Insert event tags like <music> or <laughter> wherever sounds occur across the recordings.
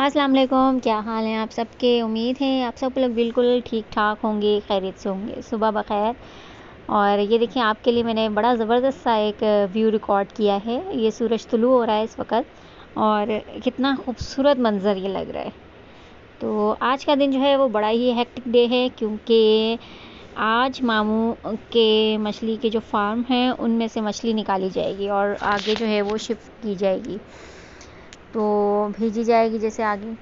अस्सलाम वालेकुम क्या हाल है आप सबके उम्मीद है आप सब लोग बिल्कुल ठीक ठाक होंगे खैरियत से होंगे सुबह बखैर और ये देखिए आपके लिए मैंने बड़ा ज़बरदस्त सा एक व्यू रिकॉर्ड किया है ये सूरज तुलू हो रहा है इस वक्त और कितना खूबसूरत मंज़र ये लग रहा है तो आज का दिन जो है वो बड़ा ही हेक्टिक डे है क्योंकि आज मामू के मछली के जो फार्म हैं उनमें से मछली निकाली जाएगी और आगे जो है वो शिफ्ट की जाएगी तो भेजी जाएगी जैसे आगे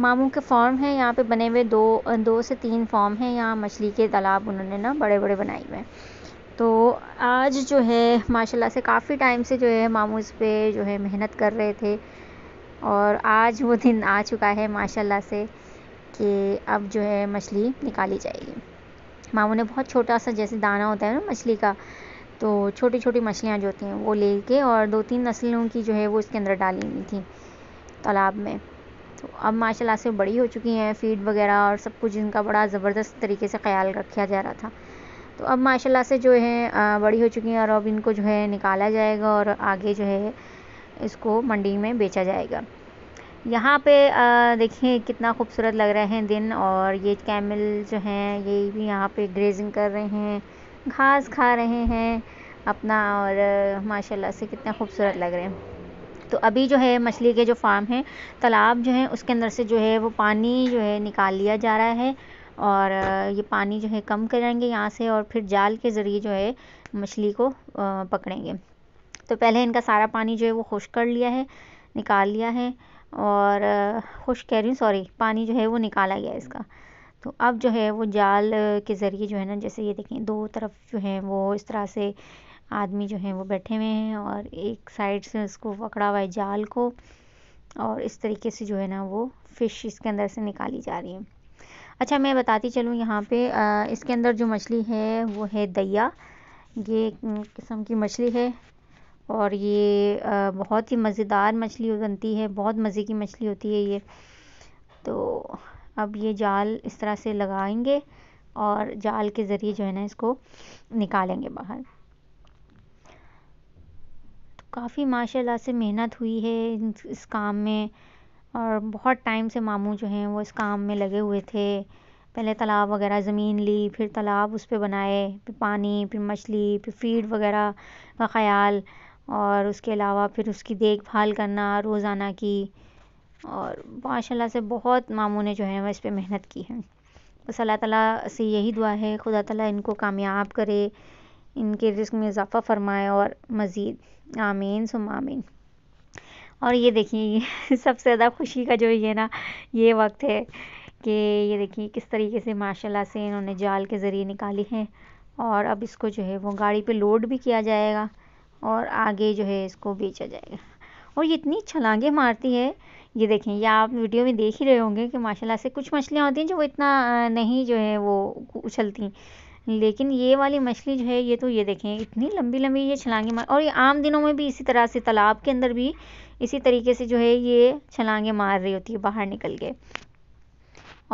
मामू के फॉर्म हैं यहाँ पे बने हुए दो दो से तीन फॉर्म हैं यहाँ मछली के तालाब उन्होंने ना बड़े बड़े बनाए हुए हैं तो आज जो है माशाल्लाह से काफ़ी टाइम से जो है मामू इस पर जो है मेहनत कर रहे थे और आज वो दिन आ चुका है माशाल्लाह से कि अब जो है मछली निकाली जाएगी मामू ने बहुत छोटा सा जैसे दाना होता है ना मछली का तो छोटी छोटी मछलियाँ जो होती हैं वो लेके और दो तीन नस्लों की जो है वो इसके अंदर डाली हुई थी तालाब में तो अब माशाल्लाह से बड़ी हो चुकी हैं फीड वगैरह और सब कुछ इनका बड़ा ज़बरदस्त तरीके से ख्याल रखा जा रहा था तो अब माशाल्लाह से जो है बड़ी हो चुकी हैं और अब इनको जो है निकाला जाएगा और आगे जो है इसको मंडी में बेचा जाएगा यहाँ पे देखिए कितना खूबसूरत लग रहे हैं दिन और ये कैमल जो हैं ये भी यहाँ पे ग्रेजिंग कर रहे हैं घास खा रहे हैं अपना और माशाल्लाह से कितने खूबसूरत लग रहे हैं तो अभी जो है मछली के जो फार्म हैं तालाब जो है उसके अंदर से जो है वो पानी जो है निकाल लिया जा रहा है और ये पानी जो है कम करेंगे यहाँ से और फिर जाल के ज़रिए जो है मछली को पकड़ेंगे तो पहले इनका सारा पानी जो है वो खुश कर लिया है निकाल लिया है और खुश कह रही हूँ सॉरी पानी जो है वो निकाला गया इसका तो अब जो है वो जाल के ज़रिए जो है ना जैसे ये देखें दो तरफ जो है वो इस तरह से आदमी जो है वो बैठे हुए हैं और एक साइड से उसको पकड़ा हुआ है जाल को और इस तरीके से जो है ना वो फ़िश इसके अंदर से निकाली जा रही है अच्छा मैं बताती चलूँ यहाँ पे आ, इसके अंदर जो मछली है वो है दया ये किस्म की मछली है और ये आ, बहुत ही मज़ेदार मछली बनती है बहुत मज़े की मछली होती है ये तो अब ये जाल इस तरह से लगाएंगे और जाल के ज़रिए जो है ना इसको निकालेंगे बाहर तो काफ़ी माशाल्लाह से मेहनत हुई है इस काम में और बहुत टाइम से मामू जो हैं वो इस काम में लगे हुए थे पहले तालाब वगैरह ज़मीन ली फिर तालाब उस पर बनाए फिर पानी फिर मछली फिर फीड वगैरह का ख्याल और उसके अलावा फिर उसकी देखभाल करना रोज़ाना की और माशाल्लाह से बहुत मामू ने जो है वह इस पर मेहनत की है बस अल्लाह ताला से यही दुआ है खुदा ताला इनको कामयाब करे इनके रिस्क में इजाफ़ा फरमाए और मज़ीद आमीन सुम आमीन और ये देखिए <laughs> सबसे ज़्यादा खुशी का जो ये ना ये वक्त है कि ये देखिए किस तरीके से माशाल्लाह से इन्होंने जाल के ज़रिए निकाली हैं और अब इसको जो है वो गाड़ी पे लोड भी किया जाएगा और आगे जो है इसको बेचा जाएगा और ये इतनी छलांगे मारती है ये देखें ये आप वीडियो में देख ही रहे होंगे कि माशाल्लाह से कुछ मछलियाँ होती हैं जो वो इतना नहीं जो है वो उछलती लेकिन ये वाली मछली जो है ये तो ये देखें इतनी लंबी लंबी ये छलांगे मार और ये आम दिनों में भी इसी तरह से तालाब के अंदर भी इसी तरीके से जो है ये छलांगे मार रही होती है बाहर निकल के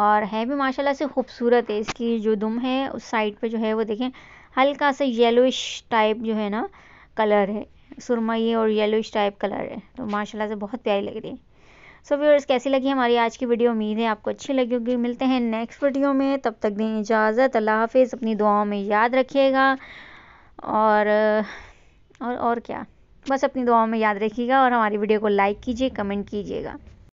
और है भी माशाल्लाह से खूबसूरत है इसकी जो दुम है उस साइड पे जो है वो देखें हल्का सा येलोइश टाइप जो है ना कलर है सुरमई और येलोइश टाइप कलर है तो माशाल्लाह से बहुत प्यारी लग रही है सो so, व्यूअर्स कैसी लगी हमारी आज की वीडियो उम्मीद है आपको अच्छी लगी होगी मिलते हैं नेक्स्ट वीडियो में तब तक दें इजाज़त अल्लाह हाफिज़ अपनी दुआओं में याद रखिएगा और और और क्या बस अपनी दुआओं में याद रखिएगा और हमारी वीडियो को लाइक कीजिए कमेंट कीजिएगा